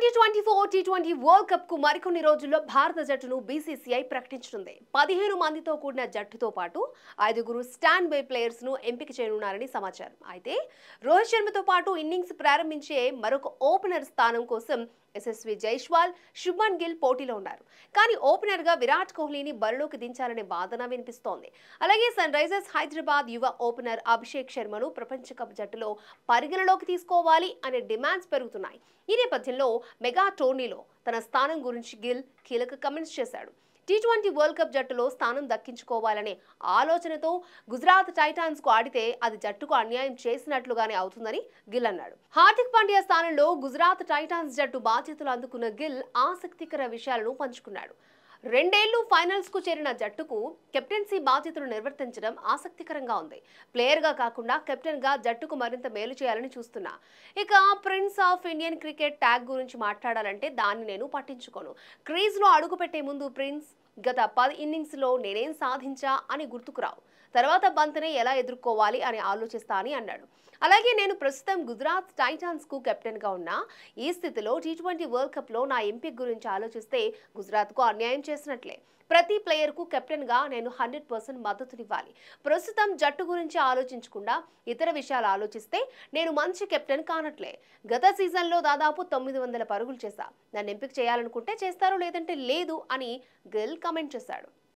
twenty twenty four T twenty world cup కు మరికొన్ని రోజుల్లో భారత జట్టును బీసీసీఐ ప్రకటించనుంది పదిహేను మందితో కూడిన జట్టుతో పాటు ఐదుగురు స్టాండ్ బై ప్లేయర్స్ ను ఎంపిక చేయనున్నారని సమాచారం అయితే రోహిత్ శర్మతో పాటు ఇన్నింగ్స్ ప్రారంభించే మరొక ఓపెనర్ స్థానం కోసం ఎస్ఎస్వి జైష్వాల్ శుభన్ గిల్ పోటీలో ఉన్నారు కానీ ఓపెనర్ గా విరాట్ కోహ్లీని బరిలోకి దించాలనే వాదన వినిపిస్తోంది అలాగే సన్ రైజర్స్ హైదరాబాద్ యువ ఓపెనర్ అభిషేక్ శర్మను ప్రపంచ కప్ జట్టులో పరిగణలోకి తీసుకోవాలి అనే డిమాండ్స్ పెరుగుతున్నాయి ఈ నేపథ్యంలో మెగా టోర్నీలో తన స్థానం గురించి గిల్ కీలక కమెంట్స్ చేశాడు టీ ట్వంటీ వరల్డ్ కప్ జట్టులో స్థానం దక్కించుకోవాలనే ఆలోచనతో గుజరాత్ టైటాన్స్ కు ఆడితే అది జట్టుకు అన్యాయం చేసినట్లుగానే అవుతుందని గిల్ అన్నాడు హార్దిక్ పాండ్యా స్థానంలో గుజరాత్ టైటాన్స్ జట్టు బాధ్యతలు అందుకున్న గిల్ ఆసక్తికర విషయాలను పంచుకున్నాడు రెండేళ్లు ఫైనల్స్కు చేరిన జట్టుకు కెప్టెన్సీ బాధ్యతలు నిర్వర్తించడం ఆసక్తికరంగా ఉంది ప్లేయర్గా కాకుండా కెప్టెన్గా జట్టుకు మరింత మేలు చేయాలని చూస్తున్నా ఇక prince of Indian cricket tag గురించి మాట్లాడాలంటే దాన్ని నేను పట్టించుకోను క్రీజ్లో అడుగుపెట్టే ముందు ప్రిన్స్ గత పది ఇన్నింగ్స్లో నేనేం సాధించా అని గుర్తుకురావు తర్వాత బంత్ని ఎలా ఎదుర్కోవాలి అని ఆలోచిస్తా అని అన్నాడు అలాగే నేను ప్రస్తుతం గుజరాత్ టైటాన్స్కు కెప్టెన్గా ఉన్నా ఈ స్థితిలో టీ ట్వంటీ వరల్డ్ కప్లో నా ఎంపిక గురించి ఆలోచిస్తే గుజరాత్కు అన్యాయం చేసినట్లే ప్రతి ప్లేయర్కు కెప్టెన్గా నేను హండ్రెడ్ పర్సెంట్ మద్దతునివ్వాలి ప్రస్తుతం జట్టు గురించి ఆలోచించకుండా ఇతర విషయాలు ఆలోచిస్తే నేను మంచి కెప్టెన్ కానట్లే గత సీజన్లో దాదాపు తొమ్మిది వందల పరుగులు చేశా నన్ను ఎంపిక చేయాలనుకుంటే చేస్తారు లేదంటే లేదు అని కా కామెంట్ చేశాడు